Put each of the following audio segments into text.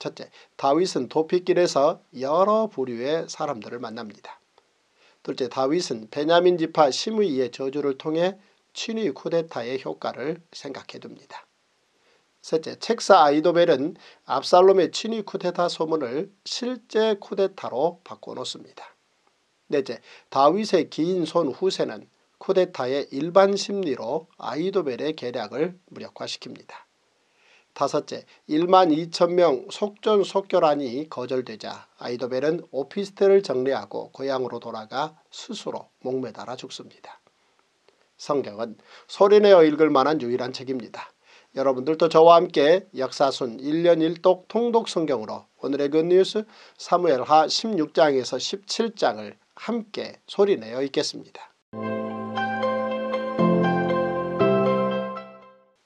첫째, 다윗은 도피길에서 여러 부류의 사람들을 만납니다. 둘째, 다윗은 베냐민 지파 시므이의 저주를 통해 친위 쿠데타의 효과를 생각해둡니다. 셋째, 책사 아이도벨은 압살롬의 친위 쿠데타 소문을 실제 쿠데타로 바꿔놓습니다. 넷째, 다윗의 긴 손 후세는 쿠데타의 일반 심리로 아이도벨의 계략을 무력화시킵니다. 다섯째 1만 2천명 속전속결하니 거절되자 아이도벨은 오피스텔을 정리하고 고향으로 돌아가 스스로 목매달아 죽습니다. 성경은 소리내어 읽을 만한 유일한 책입니다. 여러분들도 저와 함께 역사순 1년 1독 통독 성경으로 오늘의 굿뉴스 그 사무엘하 16장에서 17장을 함께 소리내어 읽겠습니다.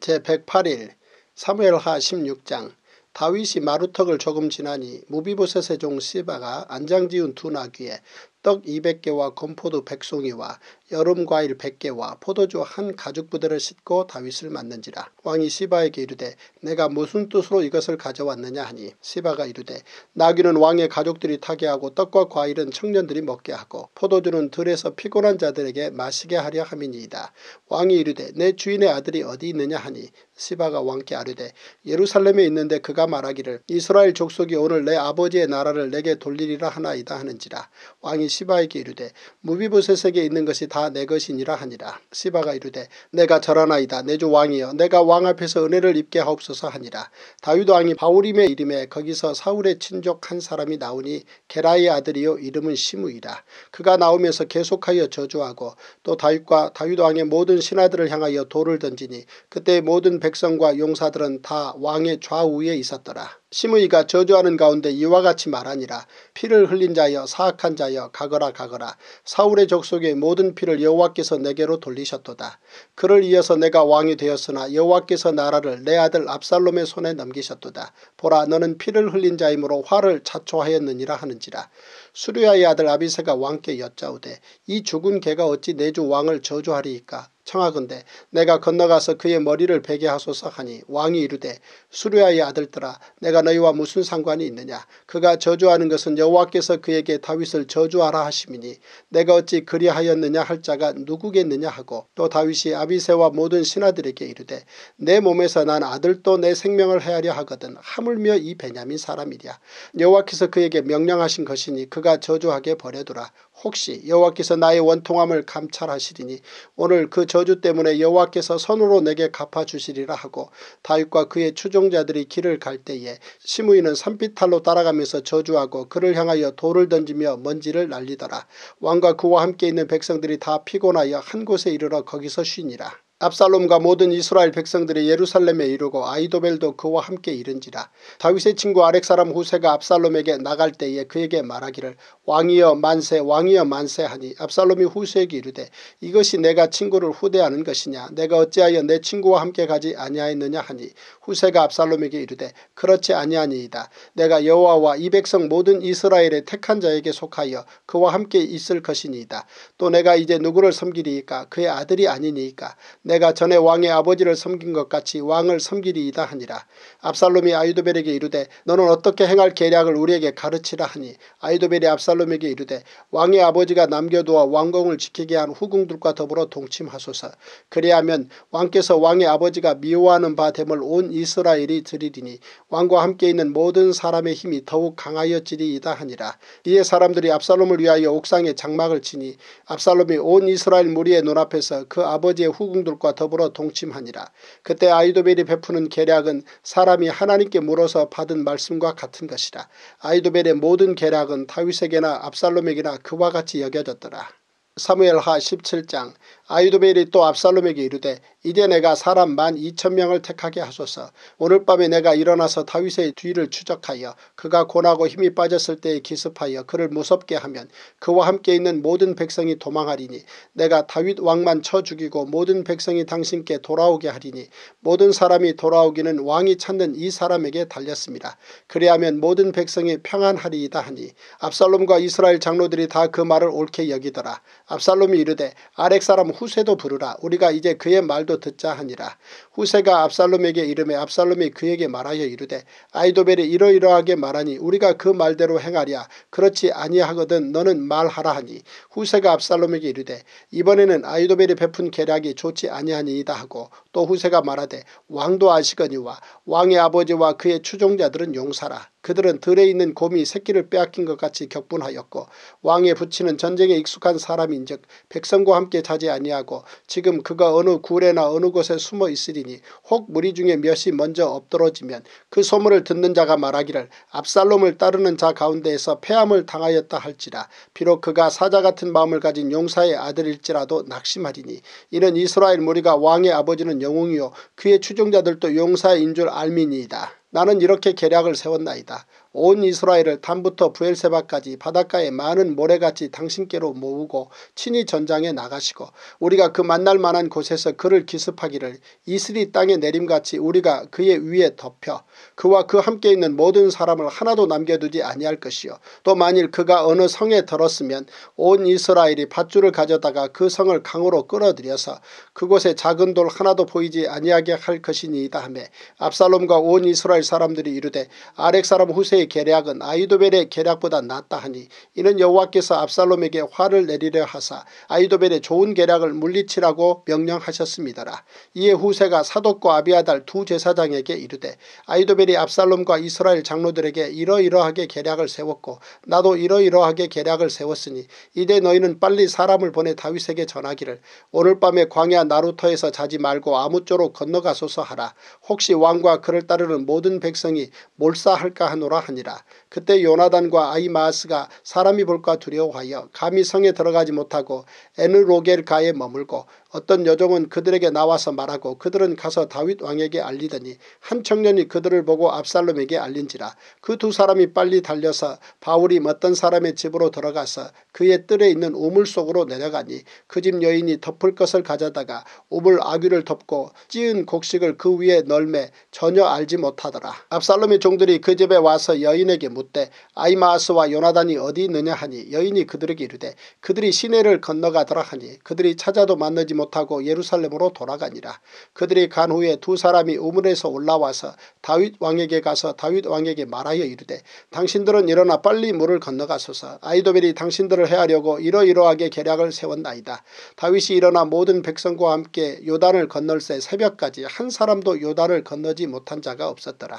제108일 사무엘하 16장 다윗이 마루턱을 조금 지나니 무비보셋의 종 시바가 안장지운두 나귀에 떡 200개와 건포도 100송이와 여름과일 100개와 포도주 한 가죽부대를 싣고 다윗을 맞는지라. 왕이 시바에게 이르되 내가 무슨 뜻으로 이것을 가져왔느냐 하니 시바가 이르되 나귀는 왕의 가족들이 타게 하고 떡과 과일은 청년들이 먹게 하고 포도주는 들에서 피곤한 자들에게 마시게 하려 함이니이다. 왕이 이르되 내 주인의 아들이 어디 있느냐 하니 시바가 왕께 아뢰되 예루살렘에 있는데 그가 말하기를 이스라엘 족속이 오늘 내 아버지의 나라를 내게 돌리리라 하나이다 하는지라. 왕이 시바에게 이르되 무비보셋에게 있는 것이 다 내 것이니라 하니라. 시바가 이르되 내가 절하나이다 내 주 왕이여 내가 왕 앞에서 은혜를 입게 하옵소서 하니라. 다윗 왕이 바울임의 이름에 거기서 사울의 친족 한 사람이 나오니 게라의 아들이요 이름은 시무이라 그가 나오면서 계속하여 저주하고 또 다윗과 다윗 왕의 모든 신하들을 향하여 돌을 던지니 그때 모든 백성과 용사들은 다 왕의 좌우에 있었더라. 심의가 저주하는 가운데 이와 같이 말하니라 피를 흘린 자여 사악한 자여 가거라 가거라 사울의 족속의 모든 피를 여호와께서 내게로 돌리셨도다. 그를 이어서 내가 왕이 되었으나 여호와께서 나라를 내 아들 압살롬의 손에 넘기셨도다. 보라 너는 피를 흘린 자이므로 화를 자초하였느니라 하는지라. 수류야의 아들 아비세가 왕께 여짜오되 이 죽은 개가 어찌 내주 왕을 저주하리이까 청하건대 내가 건너가서 그의 머리를 베게 하소서 하니 왕이 이르되 수루야의 아들들아 내가 너희와 무슨 상관이 있느냐 그가 저주하는 것은 여호와께서 그에게 다윗을 저주하라 하심이니 내가 어찌 그리하였느냐 할 자가 누구겠느냐 하고 또 다윗이 아비세와 모든 신하들에게 이르되 내 몸에서 난 아들도 내 생명을 헤아려 하거든 하물며 이 베냐민 사람이랴 여호와께서 그에게 명령하신 것이니 그가 저주하게 버려두라 혹시 여호와께서 나의 원통함을 감찰하시리니 오늘 그 저주 때문에 여호와께서 선으로 내게 갚아주시리라 하고 다윗과 그의 추종자들이 길을 갈 때에 시므이는 산비탈로 따라가면서 저주하고 그를 향하여 돌을 던지며 먼지를 날리더라. 왕과 그와 함께 있는 백성들이 다 피곤하여 한 곳에 이르러 거기서 쉬니라. 압살롬과 모든 이스라엘 백성들이 예루살렘에 이르고 아이도벨도 그와 함께 이른지라 다윗의 친구 아렉사람 후세가 압살롬에게 나갈 때에 그에게 말하기를 왕이여 만세 왕이여 만세 하니 압살롬이 후세에게 이르되 이것이 내가 친구를 후대하는 것이냐 내가 어찌하여 내 친구와 함께 가지 아니하였느냐 하니 후세가 압살롬에게 이르되 그렇지 아니하니이다 내가 여호와와 이 백성 모든 이스라엘의 택한 자에게 속하여 그와 함께 있을 것이니이다 또 내가 이제 누구를 섬기리이까 그의 아들이 아니니이까 내가 전에 왕의 아버지를 섬긴 것 같이 왕을 섬기리이다 하니라. 압살롬이 아이도벨에게 이르되 너는 어떻게 행할 계략을 우리에게 가르치라 하니 아이도벨이 압살롬에게 이르되 왕의 아버지가 남겨두어 왕궁을 지키게 한 후궁들과 더불어 동침하소서. 그리하면 왕께서 왕의 아버지가 미워하는 바 됨을 온 이스라엘이 드리리니 왕과 함께 있는 모든 사람의 힘이 더욱 강하여지리이다 하니라. 이에 사람들이 압살롬을 위하여 옥상에 장막을 치니 압살롬이 온 이스라엘 무리의 눈앞에서 그 아버지의 후궁들 민족과 더불어 동침하니라. 그때 아이도벨이 베푸는 계략은 사람이 하나님께 물어서 받은 말씀과 같은 것이라. 아이도벨의 모든 계략은 다윗에게나 압살롬에게나 그와 같이 여겨졌더라. 사무엘하 17장 아이도벨이 또 압살롬에게 이르되 이제 내가 사람 만 이천 명을 택하게 하소서 오늘 밤에 내가 일어나서 다윗의 뒤를 추적하여 그가 고나고 힘이 빠졌을 때에 기습하여 그를 무섭게 하면 그와 함께 있는 모든 백성이 도망하리니 내가 다윗 왕만 쳐 죽이고 모든 백성이 당신께 돌아오게 하리니 모든 사람이 돌아오기는 왕이 찾는 이 사람에게 달렸습니다. 그리하면 모든 백성이 평안하리이다 하니 압살롬과 이스라엘 장로들이 다 그 말을 옳게 여기더라. 압살롬이 이르되 아렉 사람 후세도 부르라. 우리가 이제 그의 말도 듣자 하니라. 후세가 압살롬에게 이름에 압살롬이 그에게 말하여 이르되 아이도벨이 이러이러하게 말하니 우리가 그 말대로 행하랴. 그렇지 아니하거든 너는 말하라 하니 후세가 압살롬에게 이르되 이번에는 아이도벨이 베푼 계략이 좋지 아니하니이다 하고 또 후세가 말하되 왕도 아시거니와 왕의 아버지와 그의 추종자들은 용사라. 그들은 들에 있는 곰이 새끼를 빼앗긴 것 같이 격분하였고 왕의 부친은 전쟁에 익숙한 사람인즉 백성과 함께 자지 아니하고 지금 그가 어느 굴에나 어느 곳에 숨어 있으리니 혹 무리 중에 몇이 먼저 엎드러지면 그 소문을 듣는 자가 말하기를 압살롬을 따르는 자 가운데에서 폐함을 당하였다 할지라 비록 그가 사자 같은 마음을 가진 용사의 아들일지라도 낙심하리니 이는 이스라엘 무리가 왕의 아버지는 영웅이요 그의 추종자들도 용사인 줄 알미니이다. 나는 이렇게 계략을 세웠나이다. 온 이스라엘을 담부터 부엘세바까지 바닷가에 많은 모래같이 당신께로 모으고 친히 전장에 나가시고 우리가 그 만날 만한 곳에서 그를 기습하기를 이슬이 땅에 내림같이 우리가 그의 위에 덮여 그와 그 함께 있는 모든 사람을 하나도 남겨두지 아니할 것이요 또 만일 그가 어느 성에 들었으면 온 이스라엘이 밧줄을 가져다가 그 성을 강으로 끌어들여서 그곳에 작은 돌 하나도 보이지 아니하게 할 것이니이다 하매 압살롬과 온 이스라엘 사람들이 이르되 아렉 사람 후세 아히도의 계략은 아이도벨의 계략보다 낫다 하니 이는 여호와께서 압살롬에게 화를 내리려 하사 아이도벨의 좋은 계략을 물리치라고 명령하셨습니다라. 이에 후세가 사독과 아비아달 두 제사장에게 이르되 아이도벨이 압살롬과 이스라엘 장로들에게 이러이러하게 계략을 세웠고 나도 이러이러하게 계략을 세웠으니 이제 너희는 빨리 사람을 보내 다윗에게 전하기를 오늘 밤에 광야 나루터에서 자지 말고 아무쪼록 건너가소서 하라. 혹시 왕과 그를 따르는 모든 백성이 몰사할까 하노라 하니라. 그때 요나단과 아이마스가 사람이 볼까 두려워하여 감히 성에 들어가지 못하고 에느로겔가에 머물고 어떤 여종은 그들에게 나와서 말하고 그들은 가서 다윗 왕에게 알리더니 한 청년이 그들을 보고 압살롬에게 알린지라 그 두 사람이 빨리 달려서 바울이 어떤 사람의 집으로 들어가서 그의 뜰에 있는 우물 속으로 내려가니 그 집 여인이 덮을 것을 가져다가 우물 아귀를 덮고 찌은 곡식을 그 위에 널매 전혀 알지 못하더라. 압살롬의 종들이 그 집에 와서 여인에게 묻되 아이마스와 요나단이 어디 있느냐 하니 여인이 그들에게 이르되 그들이 시내를 건너가더라 하니 그들이 찾아도 만나지 못하고 예루살렘으로 돌아가니라. 그들이 간 후에 두 사람이 우문에서 올라와서 다윗 왕에게 가서 다윗 왕에게 말하여 이르되 당신들은 일어나 빨리 물을 건너가소서 아이도벨이 당신들을 해하려고 이러이러하게 계략을 세웠나이다. 다윗이 일어나 모든 백성과 함께 요단을 건널 새 새벽까지 한 사람도 요단을 건너지 못한 자가 없었더라.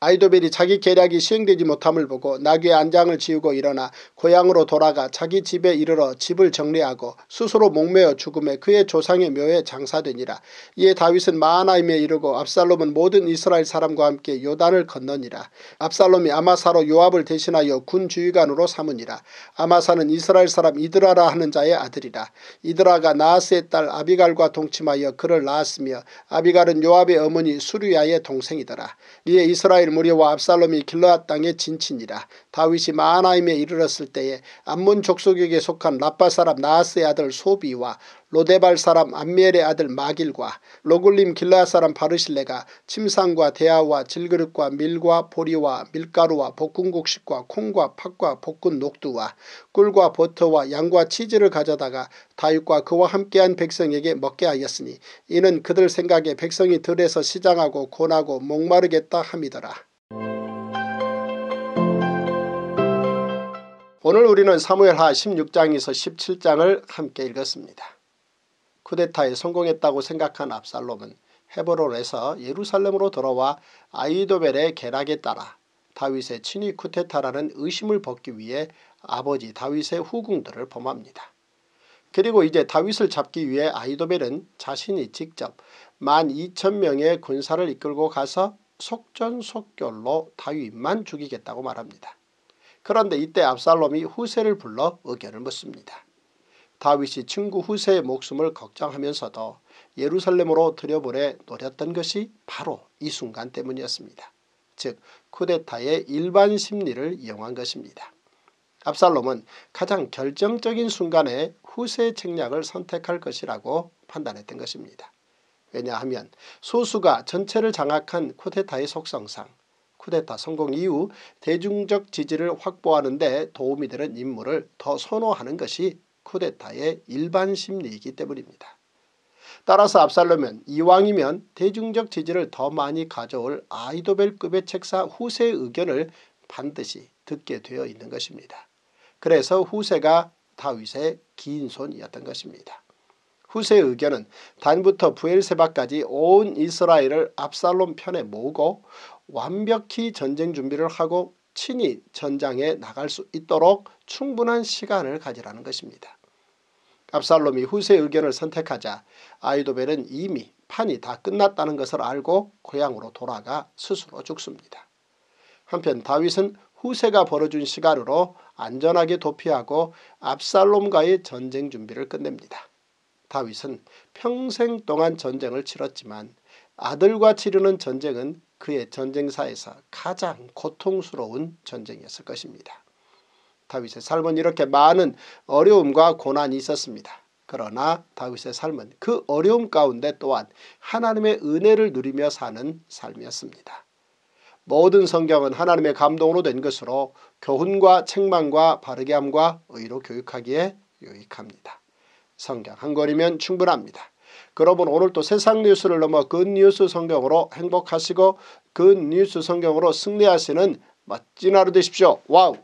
아이도벨이 자기 계략이 시행되지 못함을 보고 나귀의 안장을 지우고 일어나 고향으로 돌아가 자기 집에 이르러 집을 정리하고 스스로 목매어 죽음에 그의 조상의 묘에 장사되니라. 이에 다윗은 마하나임에 이르고 압살롬은 모든 이스라엘 사람과 함께 요단을 건너니라. 압살롬이 아마사로 요압을 대신하여 군 주의관으로 삼으니라. 아마사는 이스라엘 사람 이드라라 하는 자의 아들이라. 이드라가 나하스의 딸 아비갈과 동침하여 그를 낳았으며 아비갈은 요압의 어머니 수류야의 동생이더라. 이에 이스라엘 이스라엘 무리와 압살롬이 길러앗 땅에 진친이라 다윗이 마하나임에 이르렀을 때에 암문 족속에게 속한 라빠 사람 나하스의 아들 소비와 로데발 사람 안미엘의 아들 마길과 로굴림 길라 사람 바르실레가 침상과 대야와 질그릇과 밀과 보리와 밀가루와 볶은 곡식과 콩과 팥과 볶은 녹두와 꿀과 버터와 양과 치즈를 가져다가 다윗과 그와 함께한 백성에게 먹게 하였으니 이는 그들 생각에 백성이 들에서 시장하고 고나고 목마르겠다 함이더라. 오늘 우리는 사무엘하 16장에서 17장을 함께 읽었습니다. 쿠데타에 성공했다고 생각한 압살롬은 헤브론에서 예루살렘으로 돌아와 아이도벨의 계략에 따라 다윗의 친위 쿠데타라는 의심을 벗기 위해 아버지 다윗의 후궁들을 범합니다. 그리고 이제 다윗을 잡기 위해 아이도벨은 자신이 직접 만 이천 명의 군사를 이끌고 가서 속전속결로 다윗만 죽이겠다고 말합니다. 그런데 이때 압살롬이 후세를 불러 의견을 묻습니다. 다윗이 친구 후세의 목숨을 걱정하면서도 예루살렘으로 들여보내 노렸던 것이 바로 이 순간 때문이었습니다. 즉 쿠데타의 일반 심리를 이용한 것입니다. 압살롬은 가장 결정적인 순간에 후세 의 책략을 선택할 것이라고 판단했던 것입니다. 왜냐하면 소수가 전체를 장악한 쿠데타의 속성상 쿠데타 성공 이후 대중적 지지를 확보하는 데 도움이 되는 임무를 더 선호하는 것이 쿠데타의 일반 심리이기 때문입니다. 따라서 압살롬은 이왕이면 대중적 지지를 더 많이 가져올 아이도벨급의 책사 후세의 의견을 반드시 듣게 되어 있는 것입니다. 그래서 후세가 다윗의 긴 손이었던 것입니다. 후세의 의견은 단부터 부엘세바까지 온 이스라엘을 압살롬 편에 모으고 완벽히 전쟁 준비를 하고 친히 전장에 나갈 수 있도록 충분한 시간을 가지라는 것입니다. 압살롬이 후세의 견을 선택하자 아이도벨은 이미 판이 다 끝났다는 것을 알고 고향으로 돌아가 스스로 죽습니다. 한편 다윗은 후세가 벌어준 시간으로 안전하게 도피하고 압살롬과의 전쟁 준비를 끝냅니다. 다윗은 평생 동안 전쟁을 치렀지만 아들과 치르는 전쟁은 그의 전쟁사에서 가장 고통스러운 전쟁이었을 것입니다. 다윗의 삶은 이렇게 많은 어려움과 고난이 있었습니다. 그러나 다윗의 삶은 그 어려움 가운데 또한 하나님의 은혜를 누리며 사는 삶이었습니다. 모든 성경은 하나님의 감동으로 된 것으로 교훈과 책망과 바르게함과 의로 교육하기에 유익합니다. 성경 한 권이면 충분합니다. 여러분 오늘도 세상 뉴스를 넘어 굿뉴스 그 성경으로 행복하시고 굿뉴스 그 성경으로 승리하시는 멋진 하루 되십시오. 와우!